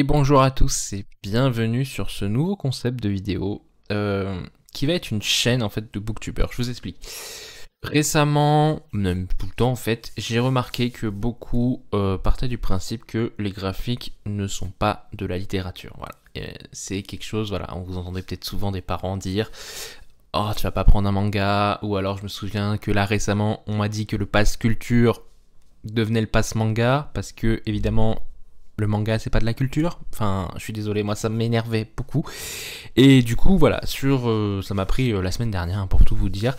Et bonjour à tous et bienvenue sur ce nouveau concept de vidéo euh, qui va être une chaîne en fait de booktubeurs. Je vous explique. Récemment, même tout le temps en fait, j'ai remarqué que beaucoup euh, partaient du principe que les graphiques ne sont pas de la littérature. Voilà, c'est quelque chose. Voilà, on vous entendait peut-être souvent des parents dire Oh, tu vas pas prendre un manga. Ou alors, je me souviens que là récemment, on m'a dit que le pass culture devenait le pass manga parce que évidemment le manga c'est pas de la culture. Enfin, je suis désolé, moi ça m'énervait beaucoup. Et du coup, voilà, sur, euh, ça m'a pris euh, la semaine dernière hein, pour tout vous dire.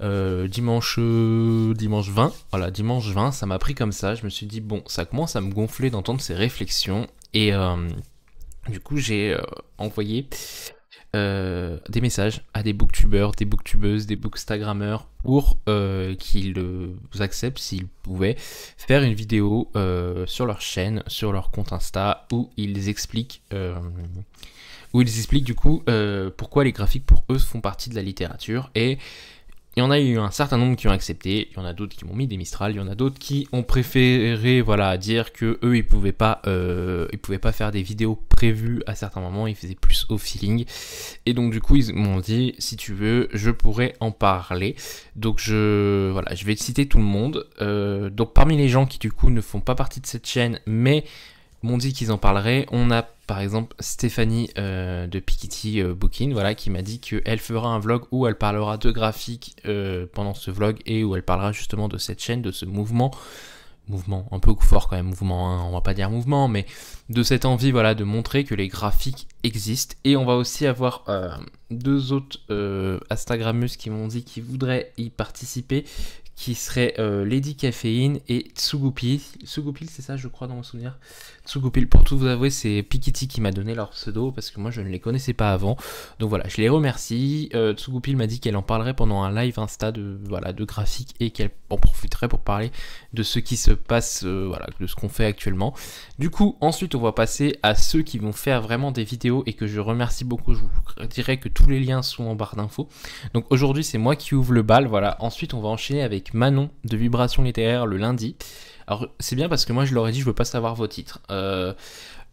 Euh, dimanche, dimanche 20, voilà, dimanche 20, ça m'a pris comme ça. Je me suis dit bon, ça commence à me gonfler d'entendre ces réflexions et du coup j'ai envoyé euh, des messages à des booktubeurs, des booktubeuses, des bookstagrammeurs pour euh, qu'ils acceptent, s'ils pouvaient, faire une vidéo euh, sur leur chaîne, sur leur compte Insta, où ils expliquent où ils expliquent du coup pourquoi les graphiques pour eux font partie de la littérature et il y en a eu un certain nombre qui ont accepté, il y en a d'autres qui m'ont mis des Mistral, il y en a d'autres qui ont préféré voilà, dire que eux ils pouvaient pas euh, pouvaient pas faire des vidéos prévues à certains moments, ils faisaient plus au feeling. Et donc du coup ils m'ont dit si tu veux je pourrais en parler. Donc je voilà, je vais citer tout le monde. Euh, donc parmi les gens qui du coup ne font pas partie de cette chaîne mais m'ont dit qu'ils en parleraient, on a par exemple Stéphanie euh, de Pikiti euh, Booking, voilà, qui m'a dit qu'elle fera un vlog où elle parlera de graphique euh, pendant ce vlog et où elle parlera justement de cette chaîne, de ce mouvement. Mouvement, un peu fort quand même, mouvement, hein, on va pas dire mouvement, mais de cette envie voilà, de montrer que les graphiques existent. Et on va aussi avoir deux autres Instagrammeuses qui m'ont dit qu'ils voudraient y participer qui serait euh, Lady Caféine et Tsugupil. Tsugupil, c'est ça, je crois, dans mon souvenir. Tsugupil, pour tout vous avouer, c'est Pikiti qui m'a donné leur pseudo parce que moi je ne les connaissais pas avant. Donc voilà, je les remercie. Euh, Tsugupil m'a dit qu'elle en parlerait pendant un live Insta de, voilà, de graphique et qu'elle en profiterait pour parler de ce qui se passe, euh, voilà, de ce qu'on fait actuellement. Du coup, ensuite, on va passer à ceux qui vont faire vraiment des vidéos et que je remercie beaucoup. Je vous dirais que tous les liens sont en barre d'infos. Donc aujourd'hui, c'est moi qui ouvre le bal. Voilà, ensuite, on va enchaîner avec Manon de Vibration Littéraire le lundi. Alors c'est bien parce que moi je leur ai dit je veux pas savoir vos titres. Euh,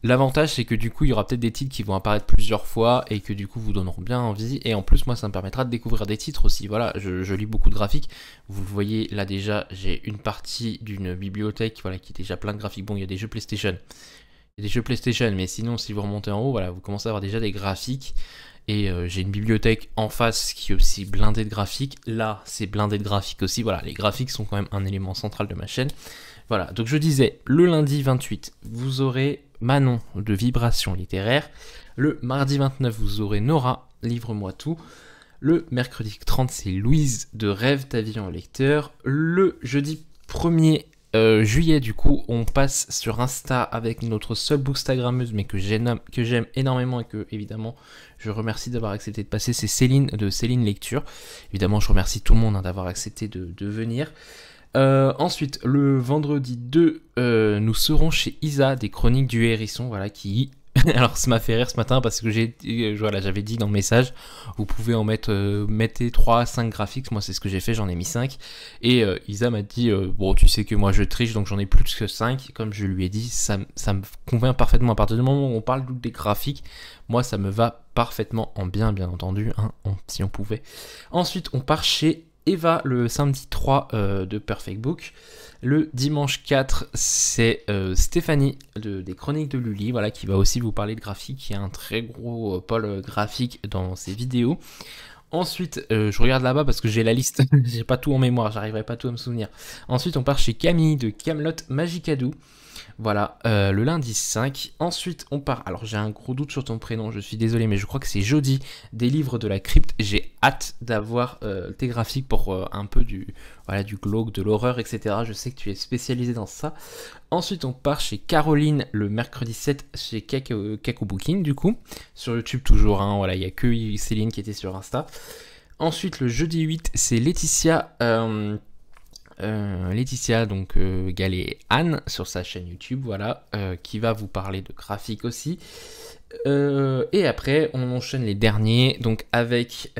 l'avantage c'est que du coup il y aura peut-être des titres qui vont apparaître plusieurs fois et que du coup vous donneront bien envie et en plus moi ça me permettra de découvrir des titres aussi. Voilà, je, lis beaucoup de graphiques. Vous voyez là déjà j'ai une partie d'une bibliothèque voilà, qui est déjà plein de graphiques. Bon il y a des jeux PlayStation. Il y a des jeux PlayStation mais sinon si vous remontez en haut voilà vous commencez à avoir déjà des graphiques et euh, j'ai une bibliothèque en face qui est aussi blindée de graphiques. Là, c'est blindé de graphiques aussi. Voilà, les graphiques sont quand même un élément central de ma chaîne. Voilà, donc je disais, le lundi 28, vous aurez Manon de vibration littéraire. Le mardi 29, vous aurez Nora, Livre-moi tout. Le mercredi 30, c'est Louise de Rêve ta lecteur. Le jeudi 1er euh, juillet, du coup, on passe sur Insta avec notre seule grammeuse, mais que j'aime énormément et que, évidemment, je remercie d'avoir accepté de passer. C'est Céline de Céline Lecture. Évidemment, je remercie tout le monde hein, d'avoir accepté de, venir. Euh, ensuite, le vendredi 2, euh, nous serons chez Isa des Chroniques du Hérisson, voilà, qui Alors, ça m'a fait rire ce matin parce que j'ai, euh, j'avais dit dans le message, vous pouvez en mettre, euh, mettez 3, 5 graphiques. Moi, c'est ce que j'ai fait, j'en ai mis 5. Et euh, Isa m'a dit, bon, tu sais que moi, je triche, donc j'en ai plus que 5. Comme je lui ai dit, ça, me convient parfaitement. À partir du moment où on parle des graphiques, moi, ça me va parfaitement en bien, bien entendu, hein, si on pouvait. Ensuite, on part chez Eva le samedi 3 de Perfect Book. Le dimanche 4, c'est euh, Stéphanie des Chroniques de Lully, voilà, qui va aussi vous parler de graphique, qui a un très gros euh, pôle euh, graphique dans ses vidéos. Ensuite, je regarde là-bas parce que j'ai la liste, j'ai pas tout en mémoire, j'arriverai pas tout à me souvenir. Ensuite, on part chez Camille de Camelot Magicadou. Voilà, euh, le lundi 5. Ensuite, on part. Alors, j'ai un gros doute sur ton prénom, je suis désolé, mais je crois que c'est jeudi des livres de la crypte. J'ai hâte d'avoir euh, tes graphiques pour euh, un peu du, voilà, du glauque, de l'horreur, etc. Je sais que tu es spécialisé dans ça. Ensuite, on part chez Caroline le mercredi 7 chez Kaku Booking, du coup. Sur YouTube, toujours. Hein, voilà, il n'y a que Céline qui était sur Insta. Ensuite, le jeudi 8, c'est Laetitia. Euh, Laetitia, donc euh, Anne sur sa chaîne YouTube, voilà, euh, qui va vous parler de graphique aussi. et après, on enchaîne les derniers, donc avec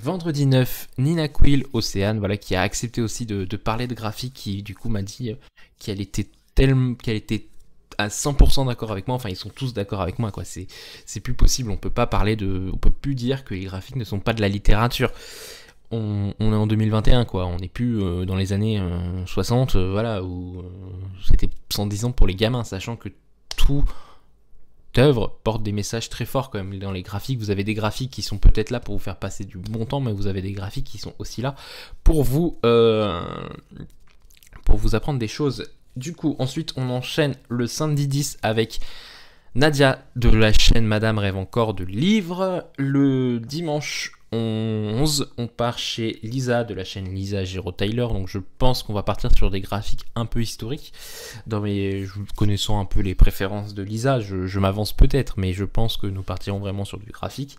vendredi 9, Nina Quill, Océane, voilà, qui a accepté aussi de, parler de graphique, qui du coup m'a dit qu'elle était tellement, qu'elle était à 100% d'accord avec moi, enfin ils sont tous d'accord avec moi quoi, c'est plus possible, on peut pas parler de on peut plus dire que les graphiques ne sont pas de la littérature on, est en 2021, quoi. On n'est plus euh, dans les années 60, euh, euh, voilà, où c'était 110 ans pour les gamins, sachant que tout œuvre porte des messages très forts quand même. Dans les graphiques, vous avez des graphiques qui sont peut-être là pour vous faire passer du bon temps, mais vous avez des graphiques qui sont aussi là pour vous, pour vous apprendre des choses. Du coup, ensuite, on enchaîne le samedi 10 avec Nadia de la chaîne Madame Rêve encore de livres. Le dimanche 11, on part chez Lisa de la chaîne Lisa Giro Tyler. Donc je pense qu'on va partir sur des graphiques un peu historiques. Dans mes, connaissant un peu les préférences de Lisa, je, m'avance peut-être, mais je pense que nous partirons vraiment sur du graphique.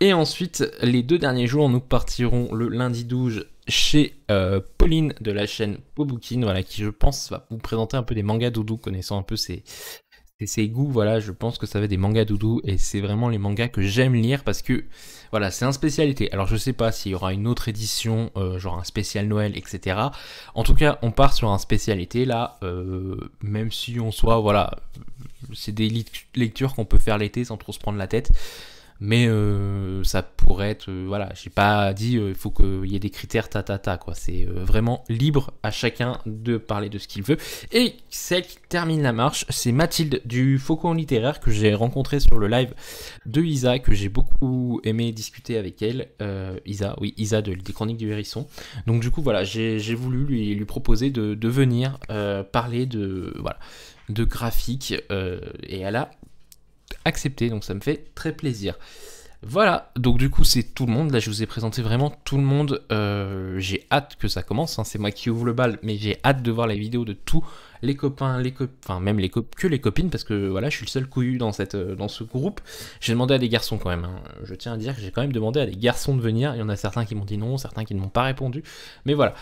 Et ensuite, les deux derniers jours, nous partirons le lundi 12 chez euh, Pauline de la chaîne Pobukin, voilà, qui je pense va vous présenter un peu des mangas doudou, connaissant un peu ses, et ces goûts, voilà, je pense que ça va des mangas doudou et c'est vraiment les mangas que j'aime lire parce que voilà, c'est un spécialité. Alors je sais pas s'il y aura une autre édition, euh, genre un spécial Noël, etc. En tout cas, on part sur un spécialité là, euh, même si on soit, voilà, c'est des lectures qu'on peut faire l'été sans trop se prendre la tête mais euh, ça pourrait être euh, voilà j'ai pas dit euh, il faut qu'il y ait des critères ta ta ta quoi c'est vraiment libre à chacun de parler de ce qu'il veut et celle qui termine la marche c'est Mathilde du Faucon littéraire que j'ai rencontré sur le live de Isa que j'ai beaucoup aimé discuter avec elle Isa oui Isa de des chroniques du hérisson donc du coup voilà j'ai voulu lui, lui proposer de, venir parler de voilà de graphique et elle a accepté, donc ça me fait très plaisir. Voilà, donc du coup c'est tout le monde, là je vous ai présenté vraiment tout le monde, euh, j'ai hâte que ça commence, hein. c'est moi qui ouvre le bal, mais j'ai hâte de voir la vidéo de tous les copains, les copains enfin même les cop que les copines, parce que voilà, je suis le seul couillu dans, cette, euh, dans ce groupe, j'ai demandé à des garçons quand même, hein. je tiens à dire que j'ai quand même demandé à des garçons de venir, il y en a certains qui m'ont dit non, certains qui ne m'ont pas répondu, mais voilà,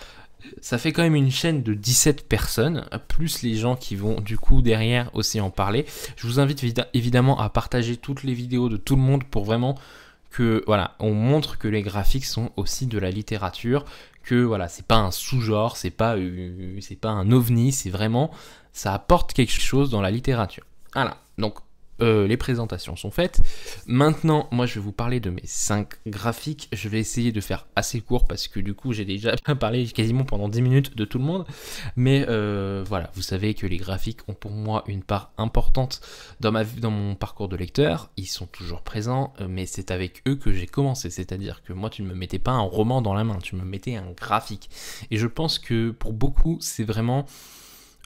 ça fait quand même une chaîne de 17 personnes, plus les gens qui vont du coup derrière aussi en parler. Je vous invite évidemment à partager toutes les vidéos de tout le monde pour vraiment que voilà, on montre que les graphiques sont aussi de la littérature, que voilà, c'est pas un sous-genre, c'est pas euh, c'est pas un ovni, c'est vraiment ça apporte quelque chose dans la littérature. Voilà. Donc euh, les présentations sont faites. Maintenant, moi, je vais vous parler de mes cinq graphiques. Je vais essayer de faire assez court parce que du coup, j'ai déjà parlé quasiment pendant 10 minutes de tout le monde. Mais euh, voilà, vous savez que les graphiques ont pour moi une part importante dans, ma, dans mon parcours de lecteur. Ils sont toujours présents, euh, mais c'est avec eux que j'ai commencé. C'est-à-dire que moi, tu ne me mettais pas un roman dans la main, tu me mettais un graphique. Et je pense que pour beaucoup, c'est vraiment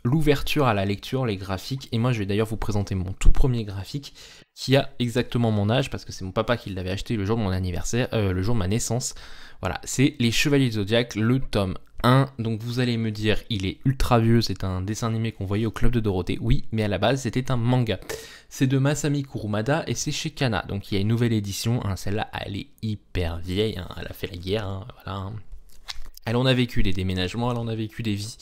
l'ouverture à la lecture, les graphiques. Et moi, je vais d'ailleurs vous présenter mon tout premier graphique qui a exactement mon âge parce que c'est mon papa qui l'avait acheté le jour de mon anniversaire, euh, le jour de ma naissance. Voilà, c'est Les Chevaliers Zodiac, le tome 1. Donc vous allez me dire, il est ultra vieux, c'est un dessin animé qu'on voyait au Club de Dorothée. Oui, mais à la base, c'était un manga. C'est de Masami Kurumada et c'est chez Kana. Donc il y a une nouvelle édition. Hein, celle-là, elle est hyper vieille. Hein, elle a fait la guerre. Hein, voilà. Elle en a vécu des déménagements, elle en a vécu des vies.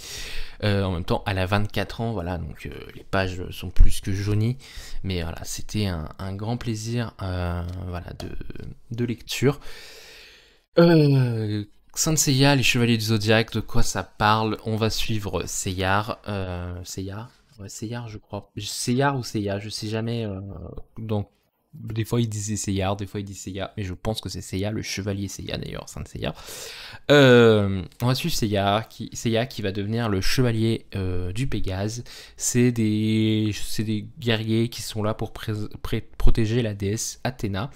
Euh, en même temps, elle a 24 ans, voilà, donc euh, les pages sont plus que jaunies. Mais voilà, c'était un, grand plaisir euh, voilà, de, lecture. Saint Seiya, les Chevaliers du Zodiaque, de quoi ça parle On va suivre Seyar. Seyar je crois. Seyar ou Seiya, je sais jamais des fois, il disait Seiya, des fois, il dit Seiya, mais je pense que c'est Seiya, le chevalier Seiya d'ailleurs, Saint euh, on va suivre Seiya qui, qui va devenir le chevalier euh, du Pégase. C'est des, des guerriers qui sont là pour protéger la déesse Athéna.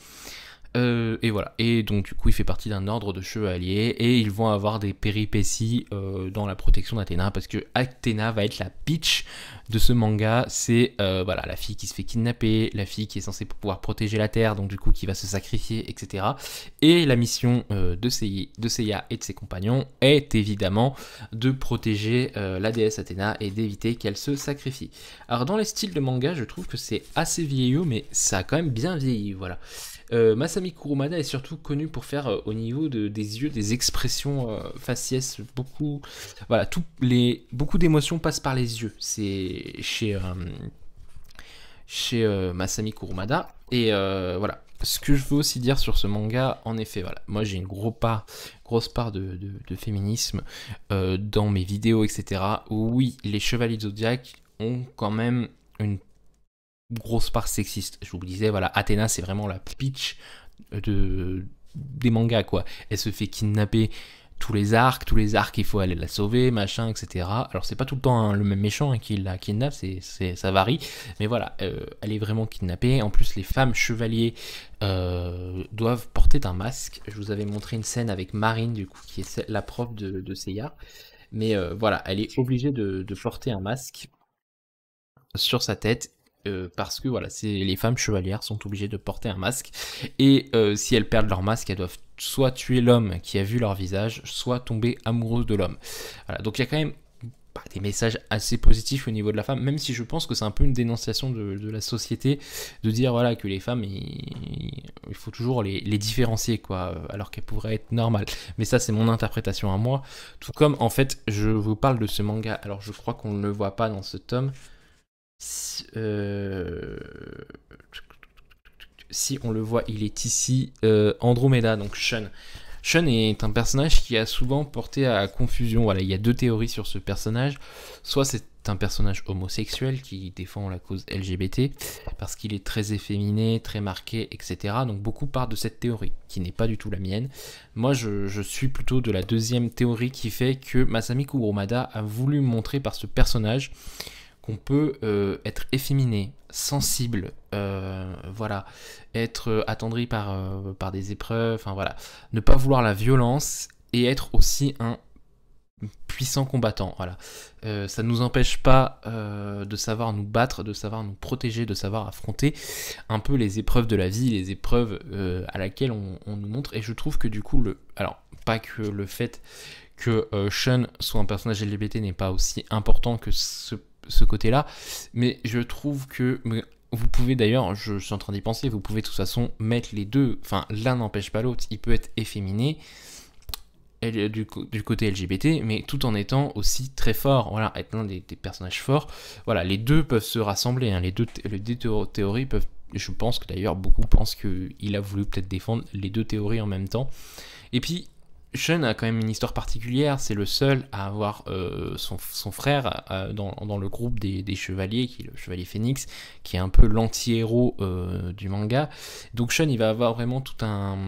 Euh, et voilà. Et donc du coup, il fait partie d'un ordre de chevaliers et ils vont avoir des péripéties euh, dans la protection d'Athéna parce que Athéna va être la pitch de ce manga. C'est euh, voilà la fille qui se fait kidnapper, la fille qui est censée pouvoir protéger la terre, donc du coup qui va se sacrifier, etc. Et la mission de, Seiya, de Seiya et de ses compagnons est évidemment de protéger la déesse Athéna et d'éviter qu'elle se sacrifie. Alors dans les styles de manga, je trouve que c'est assez vieillot, mais ça a quand même bien vieilli. Voilà. Euh, Masami Kurumada est surtout connu pour faire euh, au niveau de, des yeux des expressions euh, faciès beaucoup voilà tout, les beaucoup d'émotions passent par les yeux c'est chez chez Masami Kurumada et voilà ce que je veux aussi dire sur ce manga, en effet, voilà, moi j'ai une grosse part de, féminisme dans mes vidéos, etc. oui, les chevaliers zodiaques ont quand même une grosse part sexiste. Je vous disais, voilà, Athéna, c'est vraiment la pitch de, des mangas, quoi. Elle se fait kidnapper tous les arcs, tous les arcs, il faut aller la sauver, machin, etc. Alors c'est pas tout le temps hein, le même méchant hein, qui la kidnappe, c'est, ça varie, mais voilà, euh, elle est vraiment kidnappée. En plus, les femmes chevaliers euh, doivent porter un masque. Je vous avais montré une scène avec Marine, du coup, qui est la prof de, Seiya. Mais euh, voilà, elle est obligée de porter un masque sur sa tête euh, parce que voilà, c'est les femmes chevalières sont obligées de porter un masque et euh, si elles perdent leur masque, elles doivent soit tuer l'homme qui a vu leur visage, soit tomber amoureuse de l'homme. Voilà, donc il y a quand même bah, des messages assez positifs au niveau de la femme, même si je pense que c'est un peu une dénonciation de, la société de dire voilà que les femmes, il, faut toujours les, les, différencier quoi, euh, alors qu'elles pourraient être normales. Mais ça c'est mon interprétation à moi. Tout comme en fait, je vous parle de ce manga. Alors je crois qu'on ne le voit pas dans ce tome. Euh, si, on le voit, il est ici euh, Andromeda, donc Shun. Shun est un personnage qui a souvent porté à confusion. Voilà, il y a deux théories sur ce personnage. Soit c'est un personnage homosexuel qui défend la cause LGBT parce qu'il est très efféminé, très marqué, etc. Donc beaucoup part de cette théorie qui n'est pas du tout la mienne. Moi, je, suis plutôt de la deuxième théorie qui fait que Masami Romada a voulu montrer par ce personnage on peut euh, être efféminé, sensible, euh, voilà, être euh, attendri par, par des épreuves, enfin voilà, ne pas vouloir la violence et être aussi un puissant combattant, voilà. ça ne nous empêche pas de savoir nous battre, de savoir nous protéger, de savoir affronter un peu les épreuves de la vie, les épreuves à laquelle on, nous montre. Et je trouve que du coup, le, alors pas que le fait que Sean soit un personnage LGBT n'est pas aussi important que ce ce côté-là. Mais je trouve que vous pouvez d'ailleurs, je, suis en train d'y penser, vous pouvez de toute façon mettre les deux. Enfin, l'un n'empêche pas l'autre. Il peut être efféminé euh, du, du, côté LGBT, mais tout en étant aussi très fort. Voilà, être l'un des, personnages forts. Voilà, les deux peuvent se rassembler. Hein, les deux, les deux théories peuvent. Je pense que d'ailleurs beaucoup pensent qu'il a voulu peut-être défendre les deux théories en même temps. Et puis Shun a quand même une histoire particulière, c'est le seul à avoir euh, son, frère euh, dans, le groupe des, chevaliers, qui est le chevalier Phoenix, qui est un peu l'anti-héros euh, du manga. Donc Shun il va avoir vraiment tout un,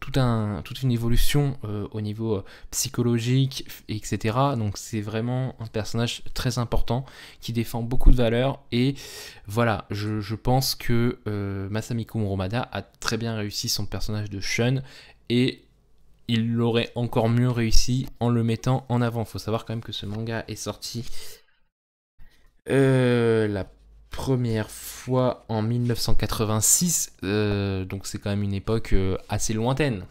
tout un, toute une évolution au niveau psychologique, etc. Donc c'est vraiment un personnage très important qui défend beaucoup de valeurs. Et voilà, je, pense que Masamiku Muromada a très bien réussi son personnage de Shun, et il l'aurait encore mieux réussi en le mettant en avant. Faut savoir quand même que ce manga est sorti euh, la première fois en 1986, euh, donc c'est quand même une époque euh, assez lointaine.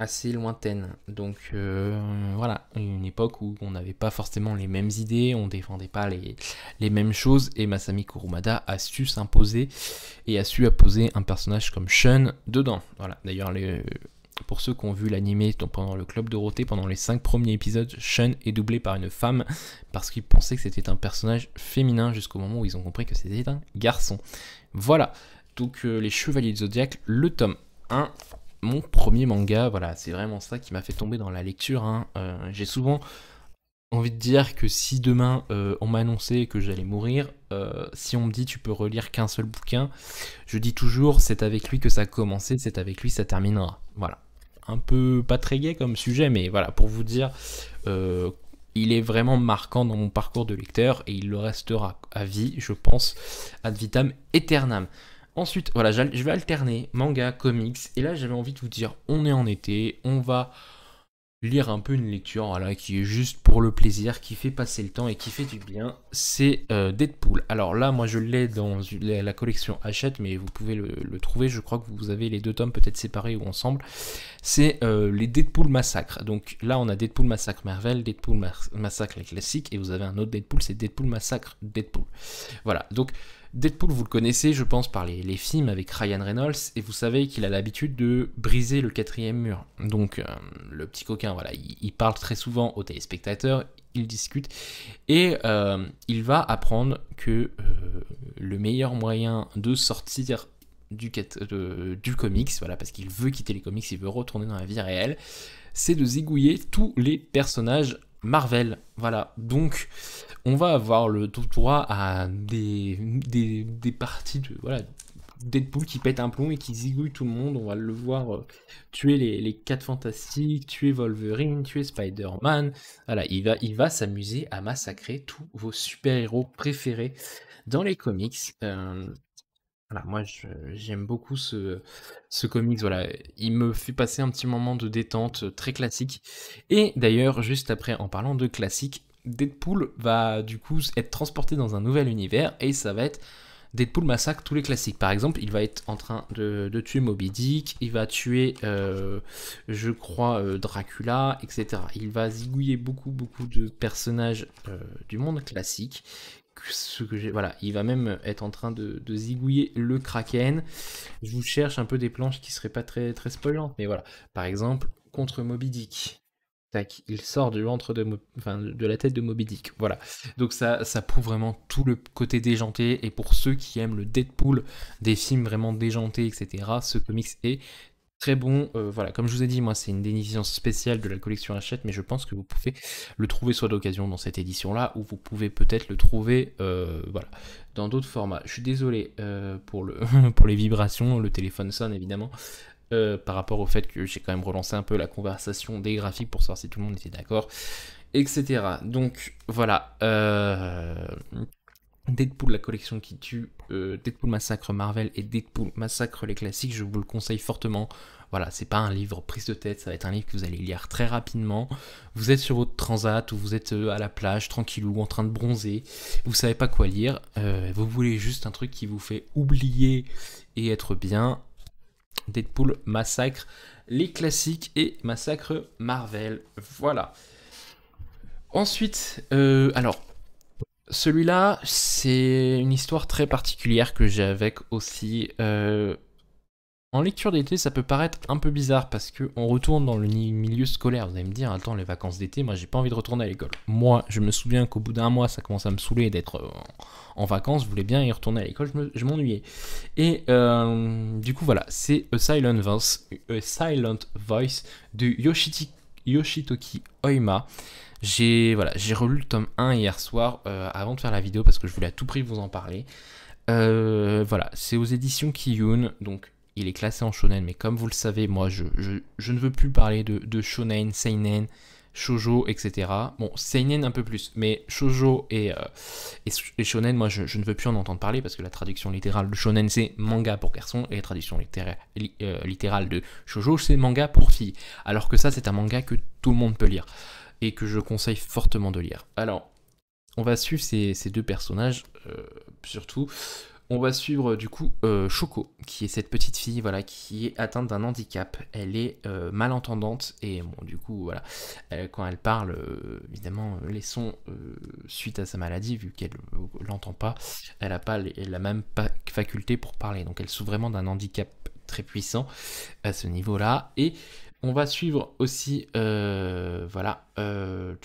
Assez lointaine. Donc voilà, une époque où on n'avait pas forcément les mêmes idées, on défendait pas les, mêmes choses, et Masami Kurumada a su s'imposer et a su apposer un personnage comme Shun dedans. Voilà, d'ailleurs, les pour ceux qui ont vu l'animé pendant le Club Dorothée, pendant les 5 premiers épisodes, Sean est doublé par une femme parce qu'ils pensaient que c'était un personnage féminin jusqu'au moment où ils ont compris que c'était un garçon. Voilà, donc euh, Les Chevaliers de Zodiac, le tome 1, mon premier manga, voilà, c'est vraiment ça qui m'a fait tomber dans la lecture. Hein. Euh, j'ai souvent envie de dire que si demain on euh, on m'annonçait que j'allais mourir, euh, si on me dit tu peux relire qu'un seul bouquin, je dis toujours c'est avec lui que ça a commencé, c'est avec lui que ça terminera. Voilà. Un peu pas très gai comme sujet, mais voilà, pour vous dire, euh, il est vraiment marquant dans mon parcours de lecteur et il le restera à vie, je pense, ad vitam aeternam. Ensuite, voilà, je vais alterner manga, comics, et là j'avais envie de vous dire, on est en été, on va lire un peu une lecture, voilà, qui est juste pour le plaisir, qui fait passer le temps et qui fait du bien, c'est euh, Deadpool. Alors là, moi je l'ai dans la collection Hachette, mais vous pouvez le, trouver, je crois que vous avez les deux tomes peut-être séparés ou ensemble. C'est euh, les Deadpool Massacre. Donc là, on a Deadpool Massacre Marvel, Deadpool Massacre classique et vous avez un autre Deadpool, c'est Deadpool Massacre Deadpool. Voilà, donc Deadpool, vous le connaissez, je pense, par les, films avec Ryan Reynolds, et vous savez qu'il a l'habitude de briser le quatrième mur. Donc, euh, le petit coquin, voilà, il, parle très souvent aux téléspectateurs, il discute, et euh, il va apprendre que euh, le meilleur moyen de sortir du, du, comics, voilà, parce qu'il veut quitter les comics, il veut retourner dans la vie réelle, c'est de zigouiller tous les personnages Marvel. Voilà, donc on va avoir le tout droit à des, des, parties de voilà, Deadpool qui pète un plomb et qui zigouille tout le monde. On va le voir euh, tuer les, les 4 fantastiques, tuer Wolverine, tuer Spider-Man. Voilà, il va, il va s'amuser à massacrer tous vos super-héros préférés dans les comics. Euh, moi, j'aime beaucoup ce, ce comics. Voilà, il me fait passer un petit moment de détente euh, très classique. Et d'ailleurs, juste après, en parlant de classique, Deadpool va du coup être transporté dans un nouvel univers et ça va être Deadpool massacre tous les classiques. Par exemple, il va être en train de, tuer Moby Dick, il va tuer, euh, je crois, euh, Dracula, etc. Il va zigouiller beaucoup, beaucoup de personnages du monde classique ce que j'ai. Voilà, il va même être en train de, zigouiller le Kraken. Je vous cherche un peu des planches qui seraient pas très, très spoilantes, mais voilà. Par exemple, contre Moby Dick. Tac, il sort du ventre de, de la tête de Moby Dick. Voilà. Donc ça, ça prouve vraiment tout le côté déjanté. Et pour ceux qui aiment le Deadpool, des films vraiment déjantés, etc., ce comics est Très bon, euh, voilà, comme je vous ai dit, moi c'est une édition spéciale de la collection Hachette, mais je pense que vous pouvez le trouver soit d'occasion dans cette édition-là, ou vous pouvez peut-être le trouver euh, voilà, dans d'autres formats. Je suis désolé euh, pour, le pour les vibrations, le téléphone sonne évidemment, par rapport au fait que j'ai quand même relancé un peu la conversation des graphiques pour savoir si tout le monde était d'accord, etc. Donc voilà Deadpool, la collection qui tue, euh, Deadpool Massacre Marvel et Deadpool Massacre les classiques, je vous le conseille fortement. Voilà, c'est pas un livre prise de tête, ça va être un livre que vous allez lire très rapidement. Vous êtes sur votre transat ou vous êtes euh, à la plage, tranquille tranquillou, en train de bronzer, vous savez pas quoi lire, euh, vous voulez juste un truc qui vous fait oublier et être bien. Deadpool Massacre les classiques et Massacre Marvel. Voilà. Ensuite, alors celui-là, c'est une histoire très particulière que j'ai avec aussi. Euh, en lecture d'été, ça peut paraître un peu bizarre parce que on retourne dans le milieu scolaire. Vous allez me dire, attends, les vacances d'été, moi j'ai pas envie de retourner à l'école. Moi, je me souviens qu'au bout d'un mois, ça commence à me saouler d'être euh, en, vacances. Je voulais bien y retourner à l'école, je m'ennuyais. Et euh, du coup, voilà, c'est A Silent Voice, Silent Voice de Yoshitoki Oima. J'ai voilà, j'ai relu le tome 1 hier soir euh, avant de faire la vidéo parce que je voulais à tout prix vous en parler. Euh, voilà, c'est aux éditions Kiyun, donc il est classé en shonen, mais comme vous le savez, moi je, ne veux plus parler de, de, shonen, seinen, shoujo, etc. Bon, seinen un peu plus, mais shojo euh, et, shonen, moi je, ne veux plus en entendre parler parce que la traduction littérale de shonen c'est manga pour garçon et la traduction littérale de shojo c'est manga pour fille. Alors que ça, c'est un manga que tout le monde peut lire que je conseille fortement de lire. Alors, on va suivre ces, deux personnages, euh, surtout. On va suivre du coup euh, Choco, qui est cette petite fille voilà, qui est atteinte d'un handicap. Elle est euh, malentendante et bon, du coup, voilà, quand elle parle, évidemment, les sons suite à sa maladie, vu qu'elle l'entend pas, elle n'a pas, la même faculté pour parler. Donc elle souffre vraiment d'un handicap très puissant à ce niveau-là. Et on va suivre aussi, euh, voilà, euh,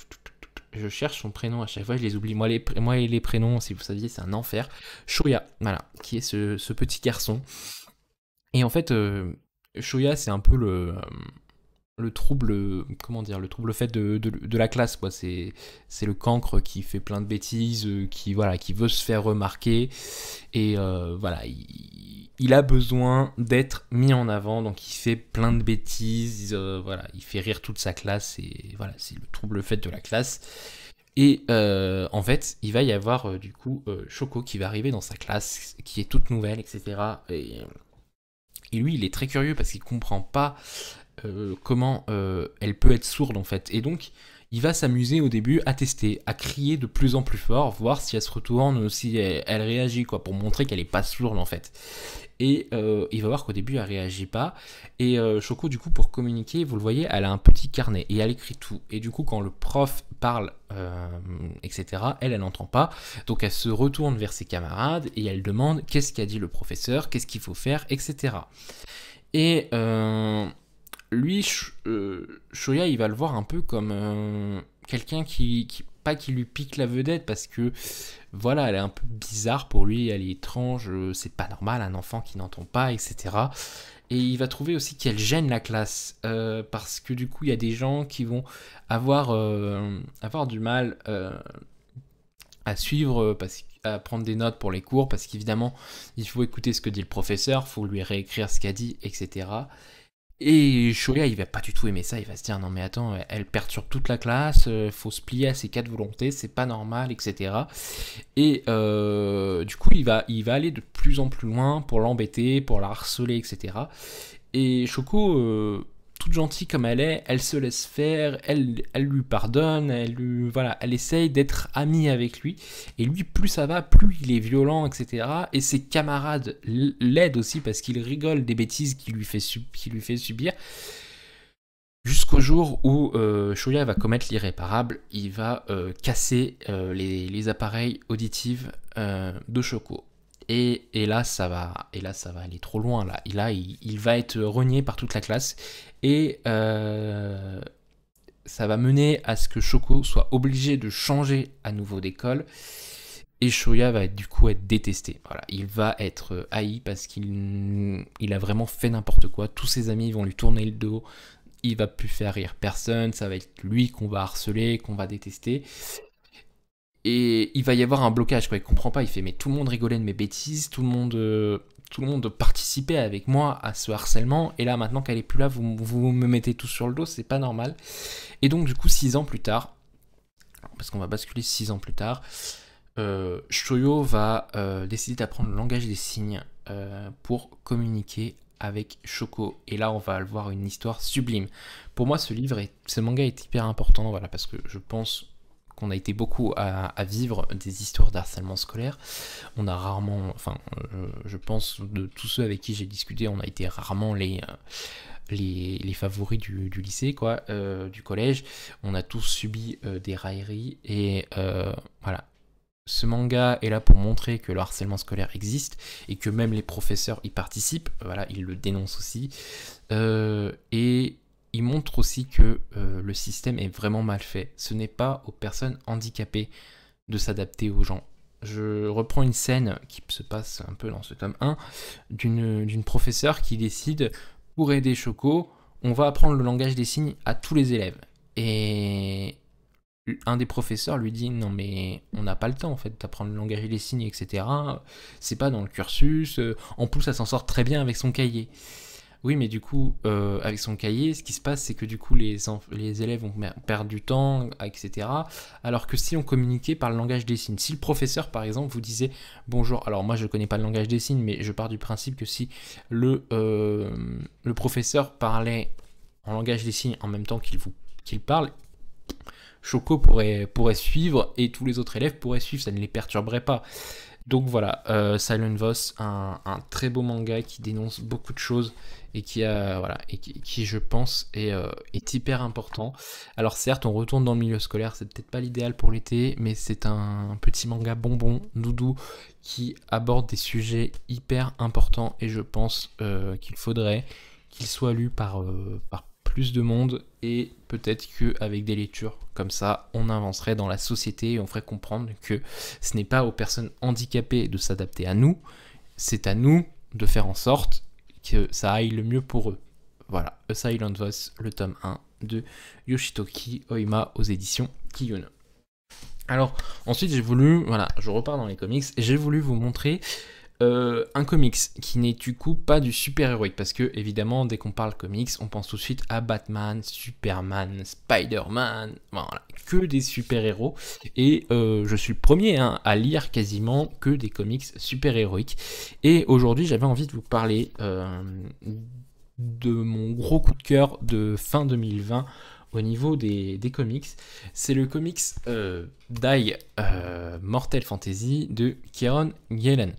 je cherche son prénom à chaque fois, je les oublie. Moi, les, et les prénoms, si vous saviez, c'est un enfer. Shoya, voilà, qui est ce, ce petit garçon. Et en fait, euh, Shoya, c'est un peu le, le trouble, comment dire, le trouble fait de, la classe, quoi. C'est, le cancre qui fait plein de bêtises, euh, qui, voilà, qui veut se faire remarquer. Et euh, voilà, il, a besoin d'être mis en avant, donc il fait plein de bêtises, euh, voilà, il fait rire toute sa classe, et voilà, c'est le trouble fait de la classe. Et en fait, il va y avoir du coup Choco qui va arriver dans sa classe, qui est toute nouvelle, etc. Et, et lui, il est très curieux parce qu'il comprend pas euh, comment euh, elle peut être sourde en fait. Et donc, il va s'amuser au début à tester, à crier de plus en plus fort, voir si elle se retourne, si elle, réagit, quoi, pour montrer qu'elle est pas sourde en fait. Et euh, il va voir qu'au début elle réagit pas. Et Choco, du coup, pour communiquer, vous le voyez, elle a un petit carnet et elle écrit tout. Et du coup, quand le prof parle, etc., elle, elle n'entend pas. Donc elle se retourne vers ses camarades et elle demande qu'est-ce qu'a dit le professeur, qu'est-ce qu'il faut faire, etc. Et lui, euh, Shoya, il va le voir un peu comme euh, quelqu'un qui, pas qui lui pique la vedette, parce que, voilà, elle est un peu bizarre pour lui, elle est étrange, euh, c'est pas normal, un enfant qui n'entend pas, etc. Et il va trouver aussi qu'elle gêne la classe, parce que du coup, il y a des gens qui vont avoir, avoir du mal à suivre, à prendre des notes pour les cours, parce qu'évidemment, il faut écouter ce que dit le professeur, faut lui réécrire ce qu'a dit, etc. Et Shoya, il va pas du tout aimer ça, il va se dire non mais attends, elle perturbe toute la classe, euh, faut se plier à ses quatre volontés, c'est pas normal, etc. Et euh, du coup, il va, il va aller de plus en plus loin pour l'embêter, pour la harceler, etc. Et Choco... euh, toute gentille comme elle est, elle se laisse faire, elle, elle lui pardonne, elle, lui, voilà, elle essaye d'être amie avec lui. Et lui, plus ça va, plus il est violent, etc. Et ses camarades l'aident aussi parce qu'il rigole des bêtises qu'il lui fait, subir. Jusqu'au jour où euh, Shoya va commettre l'irréparable, il va euh, casser euh, les, les, appareils auditifs euh, de Shoko. Et, là, ça va, et là, ça va aller trop loin. Là, il, va être renié par toute la classe. Et euh, ça va mener à ce que Shoko soit obligé de changer à nouveau d'école. Et Shoya va du coup être détesté. Voilà, il va être euh, haï parce qu'il il a vraiment fait n'importe quoi. Tous ses amis vont lui tourner le dos. Il va plus faire rire personne. Ça va être lui qu'on va harceler, qu'on va détester et il va y avoir un blocage, quoi. Il comprend pas, il fait mais tout le monde rigolait de mes bêtises, tout le monde, euh, tout le monde participait avec moi à ce harcèlement, et là maintenant qu'elle est plus là, vous, me mettez tout sur le dos, c'est pas normal. Et donc du coup, six ans plus tard, parce qu'on va basculer six ans plus tard, euh, Shoyo va euh, décider d'apprendre le langage des signes euh, pour communiquer avec Shoko. Et là, on va avoir une histoire sublime. Pour moi, ce livre, et ce manga est hyper important, voilà, parce que je pense on a été beaucoup à, vivre des histoires d'harcèlement scolaire. On a rarement, enfin, euh, je pense de tous ceux avec qui j'ai discuté, on a été rarement les euh, favoris du, lycée, quoi, euh, du collège. On a tous subi des railleries et voilà. Ce manga est là pour montrer que le harcèlement scolaire existe et que même les professeurs y participent. Voilà, ils le dénoncent aussi. et il montre aussi que euh, le système est vraiment mal fait. Ce n'est pas aux personnes handicapées de s'adapter aux gens. Je reprends une scène qui se passe un peu dans ce tome 1 d'une professeure qui décide pour aider Choco, on va apprendre le langage des signes à tous les élèves. Et un des professeurs lui dit non mais on n'a pas le temps en fait d'apprendre le langage des signes etc. C'est pas dans le cursus. Euh, en plus elle s'en sort très bien avec son cahier. Oui, mais du coup, euh, avec son cahier, ce qui se passe, c'est que du coup, les, les élèves vont perdre du temps, etc. Alors que si on communiquait par le langage des signes, si le professeur, par exemple, vous disait bonjour, alors moi, je ne connais pas le langage des signes, mais je pars du principe que si euh, le, professeur parlait en langage des signes en même temps qu'il vous qu'il parle, Choco pourrait suivre et tous les autres élèves pourraient suivre, ça ne les perturberait pas. Donc voilà, euh, Silent Voss, un, très beau manga qui dénonce beaucoup de choses et qui, a, voilà, et qui, je pense, euh, est, hyper important. Alors certes, on retourne dans le milieu scolaire, c'est peut-être pas l'idéal pour l'été, mais c'est un petit manga bonbon, doudou, qui aborde des sujets hyper importants et je pense euh, qu'il faudrait qu'il soit lu par, par plus de monde et peut-être que avec des lectures comme ça, on avancerait dans la société et on ferait comprendre que ce n'est pas aux personnes handicapées de s'adapter à nous, c'est à nous de faire en sorte que ça aille le mieux pour eux. Voilà, A Silent Voice, le tome 1 de Yoshitoki Oima aux éditions Kiyun. Alors ensuite j'ai voulu, voilà, je repars dans les comics, j'ai voulu vous montrer euh, un comics qui n'est du coup pas du super-héroïque, parce que évidemment, dès qu'on parle comics, on pense tout de suite à Batman, Superman, Spider-Man, voilà, que des super-héros. Et euh, je suis le premier hein, à lire quasiment que des comics super-héroïques. Et aujourd'hui, j'avais envie de vous parler euh, de mon gros coup de cœur de fin 2020 au niveau des, comics, c'est le comics Die Mortal Fantasy de Kieron Galen.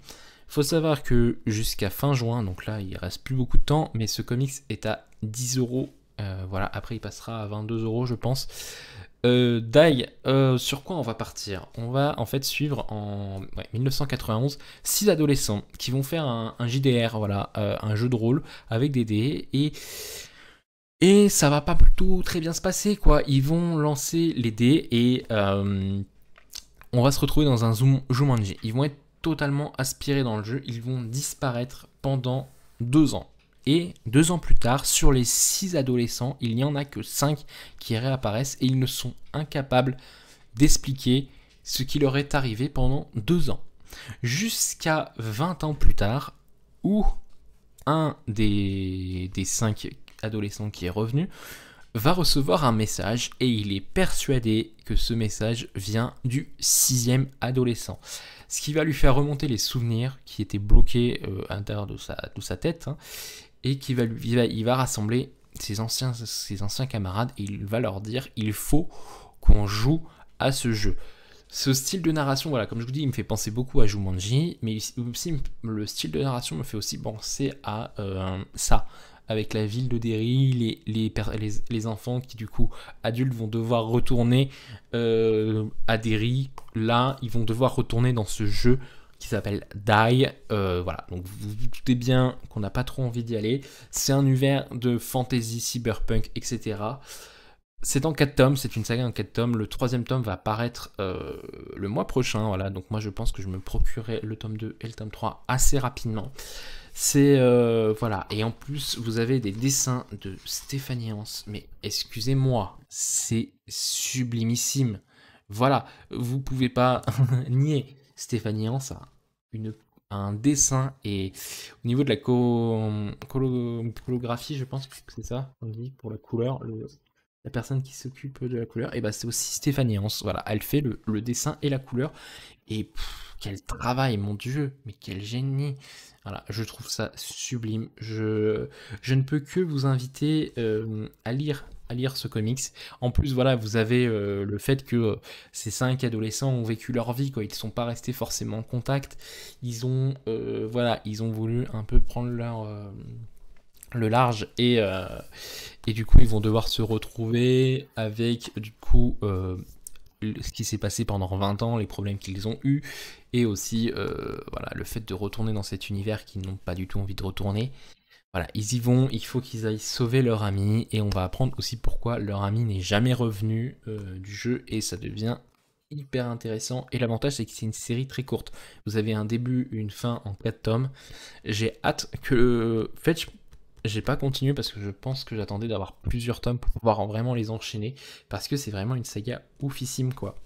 Faut savoir que jusqu'à fin juin, donc là il reste plus beaucoup de temps, mais ce comics est à 10 euros. Euh, voilà, après il passera à 22 euros, je pense. Euh, Dai, euh, sur quoi on va partir On va en fait suivre en 1991 six adolescents qui vont faire un, JDR, voilà, euh, un jeu de rôle avec des dés et et ça va pas plutôt très bien se passer quoi. Ils vont lancer les dés et on va se retrouver dans un zoom Jumanji. Ils vont être totalement aspirés dans le jeu. Ils vont disparaître pendant deux ans. Et deux ans plus tard, sur les six adolescents, il n'y en a que cinq qui réapparaissent et ils ne sont incapables d'expliquer ce qui leur est arrivé pendant deux ans. Jusqu'à 20 ans plus tard, où un des, des cinq adolescents qui est revenu va recevoir un message et il est persuadé que ce message vient du sixième adolescent. Ce qui va lui faire remonter les souvenirs qui étaient bloqués euh, à l'intérieur de sa, tête hein, et qui va il va, rassembler ses anciens, ses anciens camarades et il va leur dire il faut qu'on joue à ce jeu. Ce style de narration, voilà, comme je vous dis, il me fait penser beaucoup à Jumanji, mais le style de narration me fait aussi penser à euh, ça avec la ville de Derry, les, les, enfants qui du coup adultes vont devoir retourner euh, à Derry. Là, ils vont devoir retourner dans ce jeu qui s'appelle Die. Euh, voilà, donc vous vous doutez bien qu'on n'a pas trop envie d'y aller. C'est un univers de fantasy, cyberpunk, etc. C'est en 4 tomes, c'est une saga en 4 tomes. Le troisième tome va apparaître euh, le mois prochain. Voilà, donc moi je pense que je me procurerai le tome 2 et le tome 3 assez rapidement. C'est euh, voilà. Et en plus, vous avez des dessins de Stéphanie Hans. Mais excusez-moi, c'est sublimissime. Voilà, vous pouvez pas nier Stéphanie Hans a une, un dessin et au niveau de la colographie, je pense que c'est ça, on dit pour la couleur, la personne qui s'occupe de la couleur, et bah c'est aussi Stéphanie Hans. Voilà, elle fait le, le dessin et la couleur et quel travail, mon Dieu, mais quel génie. Voilà, je trouve ça sublime. Je, je ne peux que vous inviter euh, à lire à lire ce comics. En plus, voilà, vous avez euh, le fait que euh, ces cinq adolescents ont vécu leur vie, quoi. Ils ne sont pas restés forcément en contact. Ils ont, voilà, ils ont voulu un peu prendre leur le large et et du coup, ils vont devoir se retrouver avec du coup ce qui s'est passé pendant 20 ans, les problèmes qu'ils ont eus, et aussi euh, voilà, le fait de retourner dans cet univers qu'ils n'ont pas du tout envie de retourner. Voilà, ils y vont, il faut qu'ils aillent sauver leur ami, et on va apprendre aussi pourquoi leur ami n'est jamais revenu euh, du jeu, et ça devient hyper intéressant. Et l'avantage, c'est que c'est une série très courte. Vous avez un début, une fin en quatre tomes. J'ai hâte que j'ai pas continué parce que je pense que j'attendais d'avoir plusieurs tomes pour pouvoir vraiment les enchaîner parce que c'est vraiment une saga oufissime quoi.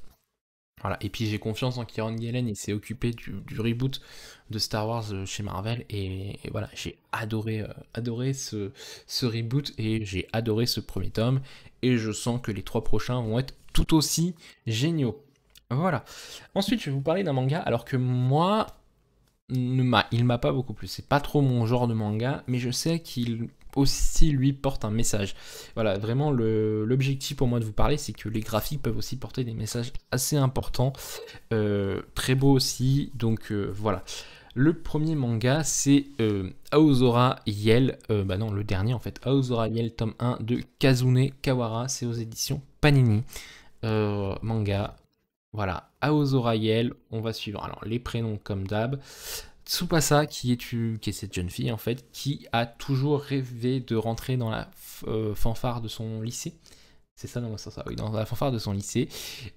Voilà, et puis j'ai confiance en Kieron Gillen, il s'est occupé du, reboot de Star Wars euh, chez Marvel, et, voilà, j'ai adoré, euh, adoré ce, ce reboot, et j'ai adoré ce premier tome, et je sens que les trois prochains vont être tout aussi géniaux. Voilà. Ensuite, je vais vous parler d'un manga, alors que moi, il m'a pas beaucoup plu. C'est pas trop mon genre de manga, mais je sais qu'il aussi lui porte un message. Voilà, vraiment l'objectif pour moi de vous parler, c'est que les graphiques peuvent aussi porter des messages assez importants, euh, très beaux aussi. Donc euh, voilà. Le premier manga, c'est euh, Aozora Yel, euh, bah non, le dernier en fait, Aozora Yel, tome 1 de Kazune Kawara, c'est aux éditions Panini. manga voilà, Aozorayel, on va suivre. Alors, les prénoms comme d'hab. Tsupasa, qui est, qui est cette jeune fille en fait, qui a toujours rêvé de rentrer dans la euh, fanfare de son lycée. C'est ça, non, ça, ah oui, dans la fanfare de son lycée.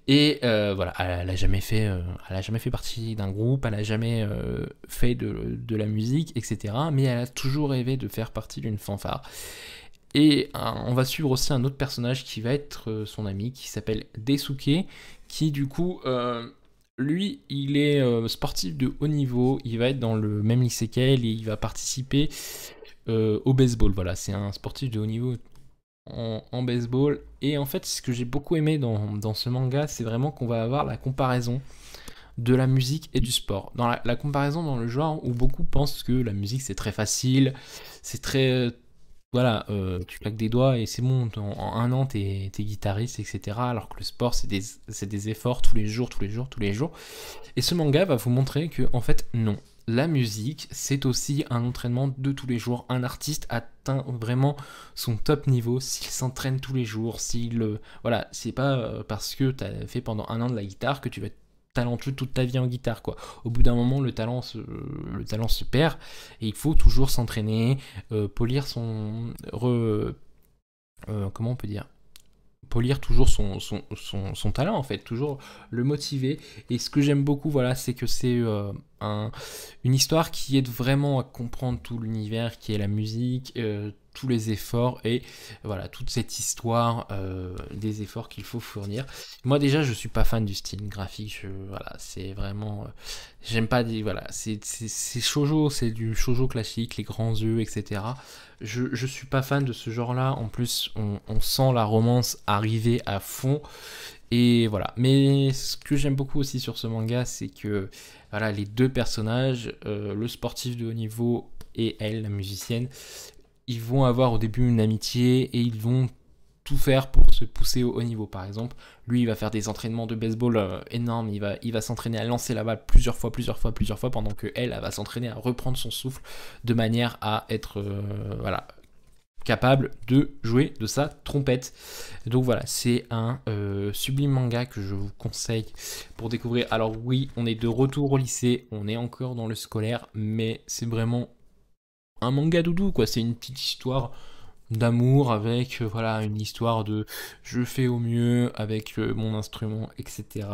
Et euh, voilà, elle, n'a jamais fait, euh, elle a jamais fait partie d'un groupe, elle a jamais fait de, la musique, etc. Mais elle a toujours rêvé de faire partie d'une fanfare. Et on va suivre aussi un autre personnage qui va être son ami, qui s'appelle Desuke, qui du coup, euh, lui, il est euh, sportif de haut niveau, il va être dans le même lycée qu'elle et il va participer euh, au baseball. Voilà, c'est un sportif de haut niveau en, baseball. Et en fait, ce que j'ai beaucoup aimé dans, ce manga, c'est vraiment qu'on va avoir la comparaison de la musique et du sport. Dans la, comparaison dans le genre où beaucoup pensent que la musique c'est très facile, c'est très voilà, euh, tu claques des doigts et c'est bon, en, un an, t'es guitariste, etc. Alors que le sport, c'est des, efforts tous les jours, tous les jours, tous les jours. Et ce manga va vous montrer que, en fait, non. La musique, c'est aussi un entraînement de tous les jours. Un artiste atteint vraiment son top niveau s'il s'entraîne tous les jours, s'il... Euh, voilà, c'est pas euh, parce que t'as fait pendant un an de la guitare que tu vas talentueux toute ta vie en guitare quoi. Au bout d'un moment le talent se, le talent perd et il faut toujours s'entraîner, euh, polir son euh, comment on peut dire polir toujours son, son, talent en fait, toujours le motiver. Et ce que j'aime beaucoup, voilà, c'est que c'est euh, une histoire qui aide vraiment à comprendre tout l'univers qui est la musique, euh, tous les efforts et voilà toute cette histoire euh, des efforts qu'il faut fournir. Moi déjà je suis pas fan du style graphique, voilà c'est vraiment euh, j'aime pas des voilà c'est c'est c'est du shojo classique, les grands yeux etc. Je je suis pas fan de ce genre là. En plus on, sent la romance arriver à fond et voilà. Mais ce que j'aime beaucoup aussi sur ce manga, c'est que voilà, les deux personnages, euh, le sportif de haut niveau et elle, la musicienne, ils vont avoir au début une amitié et ils vont tout faire pour se pousser au haut niveau. Par exemple, lui, il va faire des entraînements de baseball euh, énormes, il va, il va s'entraîner à lancer la balle plusieurs fois, plusieurs fois, plusieurs fois, pendant que elle, elle va s'entraîner à reprendre son souffle de manière à être euh, voilà, capable de jouer de sa trompette. Donc voilà, c'est un euh, sublime manga que je vous conseille pour découvrir. Alors oui, on est de retour au lycée, on est encore dans le scolaire, mais c'est vraiment un manga doudou, quoi. C'est une petite histoire d'amour avec euh, voilà une histoire de je fais au mieux avec euh, mon instrument etc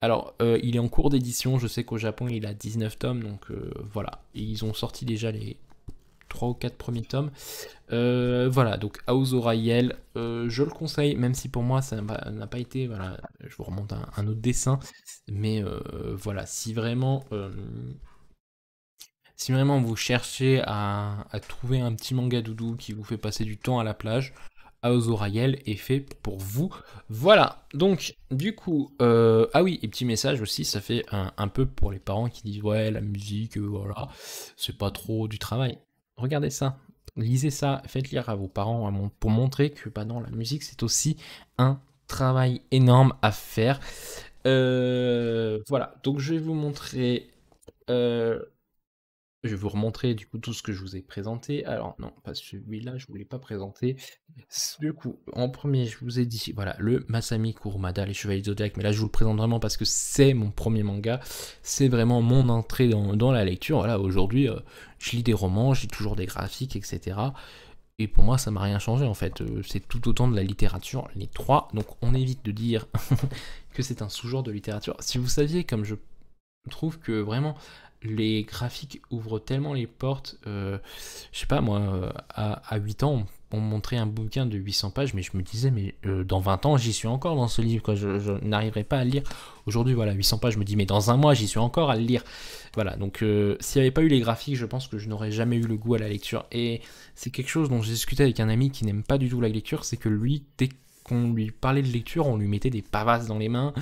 alors il est en cours d'édition je sais qu'au Japon il a 19 tomes donc voilà ils ont sorti déjà les 3 ou 4 premiers tomes. Euh, voilà, donc House euh, je le conseille, même si pour moi ça n'a pas été, voilà, je vous remonte un, autre dessin, mais euh, voilà, si vraiment, si vraiment vous cherchez à, trouver un petit manga doudou qui vous fait passer du temps à la plage, House est fait pour vous. Voilà, donc du coup, ah oui, et petit message aussi, ça fait un, peu pour les parents qui disent ouais la musique, voilà, c'est pas trop du travail regardez ça, lisez ça, faites lire à vos parents pour montrer que bah, la musique c'est aussi un travail énorme à faire. Euh, voilà, donc je vais vous montrer euh, je vais vous remontrer du coup tout ce que je vous ai présenté. Alors non, pas celui-là, je ne voulais pas présenter. Du coup, en premier, je vous ai dit, voilà, le Masami Kurumada, les Chevaliers Zodiac, mais là je vous le présente vraiment parce que c'est mon premier manga, c'est vraiment mon entrée dans, la lecture. Voilà, aujourd'hui, euh, je lis des romans, j'ai toujours des graphiques, etc. Et pour moi, ça m'a rien changé en fait. Euh, c'est tout autant de la littérature, les trois. Donc on évite de dire que c'est un sous-genre de littérature. Si vous saviez, comme je trouve que vraiment les graphiques ouvrent tellement les portes. Euh, je sais pas, moi, euh, à, à 8 ans, on, me montrait un bouquin de 800 pages, mais je me disais, mais euh, dans 20 ans, j'y suis encore dans ce livre, quoi. Je, n'arriverai pas à le lire. Aujourd'hui, voilà, 800 pages, je me dis, mais dans un mois, j'y suis encore à le lire. Voilà, donc s'il n'y avait pas eu les graphiques, je pense que je n'aurais jamais eu le goût à la lecture. Et c'est quelque chose dont j'ai discuté avec un ami qui n'aime pas du tout la lecture, c'est que lui, dès qu'on lui parlait de lecture, on lui mettait des pavasses dans les mains,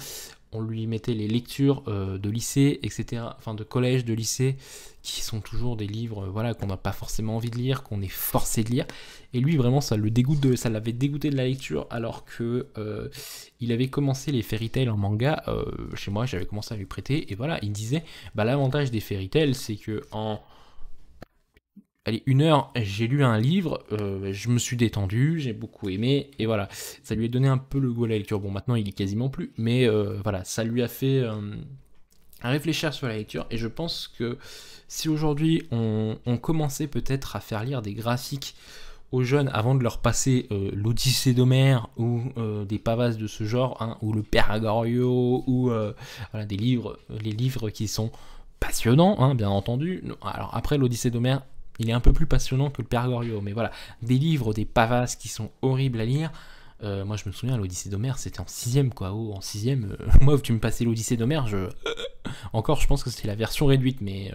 on lui mettait les lectures euh, de lycée, etc., enfin de collège, de lycée, qui sont toujours des livres euh, voilà, qu'on n'a pas forcément envie de lire, qu'on est forcé de lire. Et lui, vraiment, ça le dégoûte de, ça l'avait dégoûté de la lecture, alors que euh, il avait commencé les fairy tales en manga. chez moi, j'avais commencé à lui prêter, et voilà, il disait bah, l'avantage des fairy tales, c'est que en allez, une heure, j'ai lu un livre, euh, je me suis détendu, j'ai beaucoup aimé, et voilà, ça lui a donné un peu le goût à la lecture. Bon, maintenant, il est quasiment plus, mais euh, voilà, ça lui a fait euh, réfléchir sur la lecture, et je pense que si aujourd'hui on, commençait peut-être à faire lire des graphiques aux jeunes avant de leur passer l'Odyssée d'Homère ou des pavasses de ce genre, hein, ou le Père Agorio, ou des livres, les livres qui sont passionnants, hein, bien entendu. Alors après l'Odyssée d'Homère, il est un peu plus passionnant que le Père Goriot, mais voilà, des livres, des pavasses qui sont horribles à lire. Euh, moi, je me souviens, l'Odyssée d'Homère, c'était en sixième, quoi. Oh, en sixième. Moi, euh, moi, tu me passais l'Odyssée d'Homère, je. Euh, encore, je pense que c'était la version réduite, mais.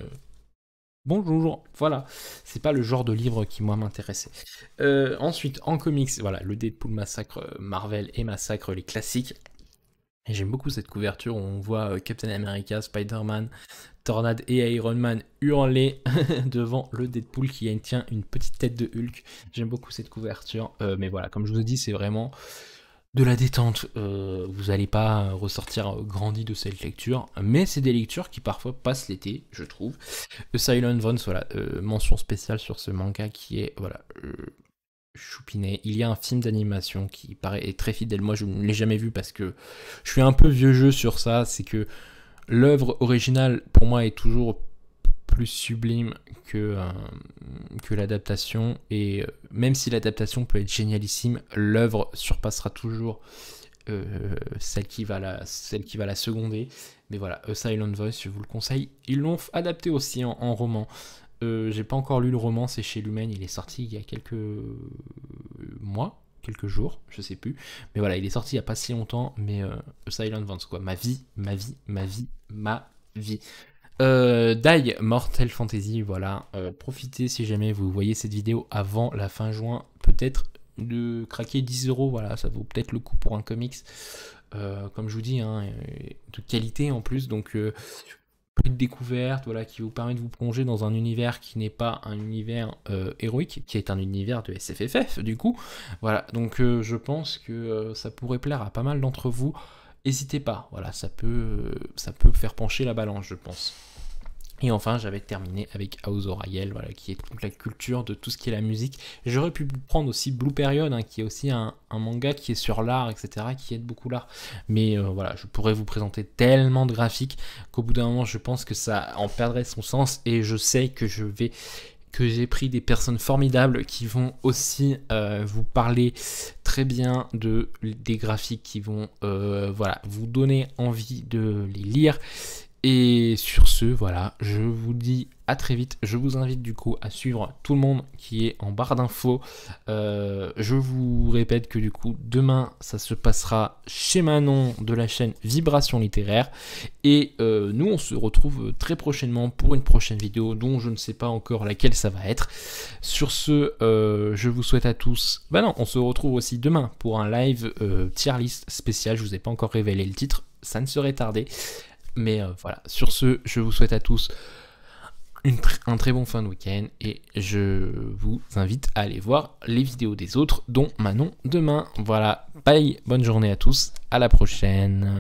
Bonjour, voilà, c'est pas le genre de livre qui moi m'intéressait. ensuite, en comics, voilà, le Deadpool massacre Marvel et massacre les classiques. J'aime beaucoup cette couverture où on voit Captain America, Spider-Man, Tornade et Iron Man hurler devant le Deadpool qui tient une petite tête de Hulk. J'aime beaucoup cette couverture, euh, mais voilà, comme je vous dis, c'est vraiment de la détente. Euh, vous n'allez pas ressortir grandi de cette lecture, mais c'est des lectures qui parfois passent l'été, je trouve. The Silent Vance, voilà, euh, mention spéciale sur ce manga qui est, voilà. choupiné. Il y a un film d'animation qui paraît très fidèle. Moi, je ne l'ai jamais vu parce que je suis un peu vieux jeu sur ça. C'est que L'œuvre originale, pour moi, est toujours plus sublime que, euh, que l'adaptation. Et euh, même si l'adaptation peut être génialissime, l'œuvre surpassera toujours euh, celle, qui va la, celle qui va la seconder. Mais voilà, A Silent Voice, je vous le conseille. Ils l'ont adapté aussi en, roman. Euh, J'ai pas encore lu le roman, c'est chez Lumen, il est sorti il y a quelques mois, jours, je sais plus. Mais voilà, il est sorti il n'y a pas si longtemps, mais euh, Silent Vance, quoi. Ma vie, ma vie, ma vie, ma vie. Euh, Die Mortal Fantasy, voilà. Euh, profitez si jamais vous voyez cette vidéo avant la fin juin, peut-être de craquer 10 euros, voilà, ça vaut peut-être le coup pour un comics. comme je vous dis, hein, de qualité en plus. Donc, plus de découverte, voilà, qui vous permet de vous plonger dans un univers qui n'est pas un univers euh, héroïque, qui est un univers de SFFF du coup. Voilà, donc euh, je pense que euh, ça pourrait plaire à pas mal d'entre vous. N'hésitez pas, voilà, ça peut, ça peut faire pencher la balance, je pense. Et enfin, j'avais terminé avec House Rael, voilà, qui est toute la culture de tout ce qui est la musique. J'aurais pu prendre aussi Blue Period, hein, qui est aussi un, manga qui est sur l'art, etc., qui aide beaucoup l'art. Mais euh, voilà, je pourrais vous présenter tellement de graphiques qu'au bout d'un moment, je pense que ça en perdrait son sens. Et je sais que je vais que j'ai pris des personnes formidables qui vont aussi euh, vous parler très bien de des graphiques qui vont euh, voilà vous donner envie de les lire et sur ce, voilà, je vous dis à très vite. Je vous invite du coup à suivre tout le monde qui est en barre d'infos. Euh, je vous répète que du coup, demain, ça se passera chez Manon de la chaîne Vibration Littéraire. Et euh, nous, on se retrouve très prochainement pour une prochaine vidéo dont je ne sais pas encore laquelle ça va être. Sur ce, euh, je vous souhaite à tous... Bah ben non, on se retrouve aussi demain pour un live tier list spécial. Je vous ai pas encore révélé le titre, ça ne serait tardé. Mais euh, voilà, sur ce, je vous souhaite à tous un très bon fin de week-end et je vous invite à aller voir les vidéos des autres, dont Manon demain. Voilà, bye, bonne journée à tous, à la prochaine.